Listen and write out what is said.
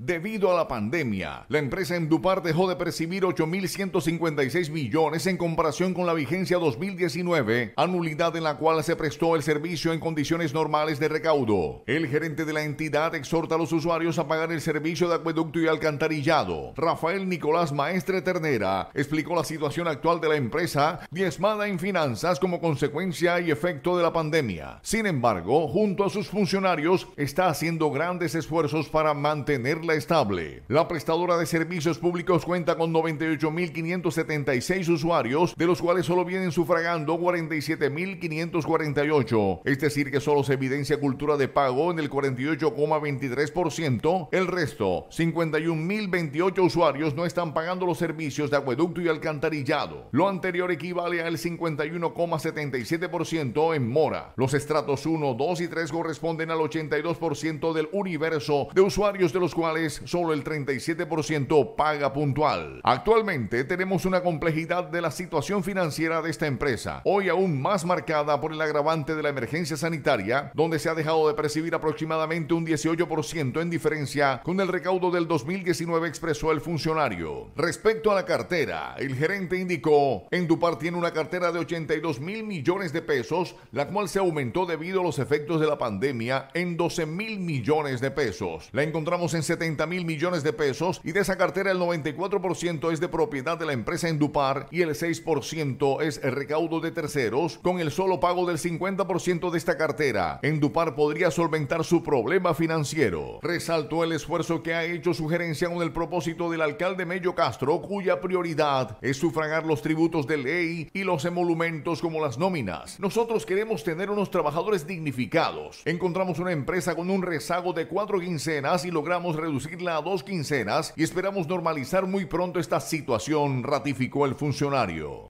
Debido a la pandemia, la empresa Endupar dejó de percibir 8.156 millones en comparación con la vigencia 2019, anulidad en la cual se prestó el servicio en condiciones normales de recaudo. El gerente de la entidad exhorta a los usuarios a pagar el servicio de acueducto y alcantarillado. Rafael Nicolás Maestre Ternera explicó la situación actual de la empresa, diezmada en finanzas como consecuencia y efecto de la pandemia. Sin embargo, junto a sus funcionarios, está haciendo grandes esfuerzos para mantener estable. La prestadora de servicios públicos cuenta con 98.576 usuarios, de los cuales solo vienen sufragando 47.548. Es decir, que solo se evidencia cultura de pago en el 48,23%. El resto, 51.028 usuarios no están pagando los servicios de acueducto y alcantarillado. Lo anterior equivale al 51,77% en mora. Los estratos 1, 2 y 3 corresponden al 82% del universo de usuarios de los cuales solo el 37% paga puntual. Actualmente tenemos una complejidad de la situación financiera de esta empresa, hoy aún más marcada por el agravante de la emergencia sanitaria, donde se ha dejado de percibir aproximadamente un 18% en diferencia con el recaudo del 2019, expresó el funcionario. Respecto a la cartera, el gerente indicó, Endupar tiene una cartera de 82 mil millones de pesos, la cual se aumentó debido a los efectos de la pandemia en 12 mil millones de pesos. La encontramos en 70 mil millones de pesos y de esa cartera el 94% es de propiedad de la empresa Endupar y el 6% es recaudo de terceros con el solo pago del 50% de esta cartera. Endupar podría solventar su problema financiero. Resaltó el esfuerzo que ha hecho su gerencia con el propósito del alcalde Mello Castro, cuya prioridad es sufragar los tributos de ley y los emolumentos como las nóminas. Nosotros queremos tener unos trabajadores dignificados. Encontramos una empresa con un rezago de cuatro quincenas y logramos reducir a dos quincenas y esperamos normalizar muy pronto esta situación, ratificó el funcionario.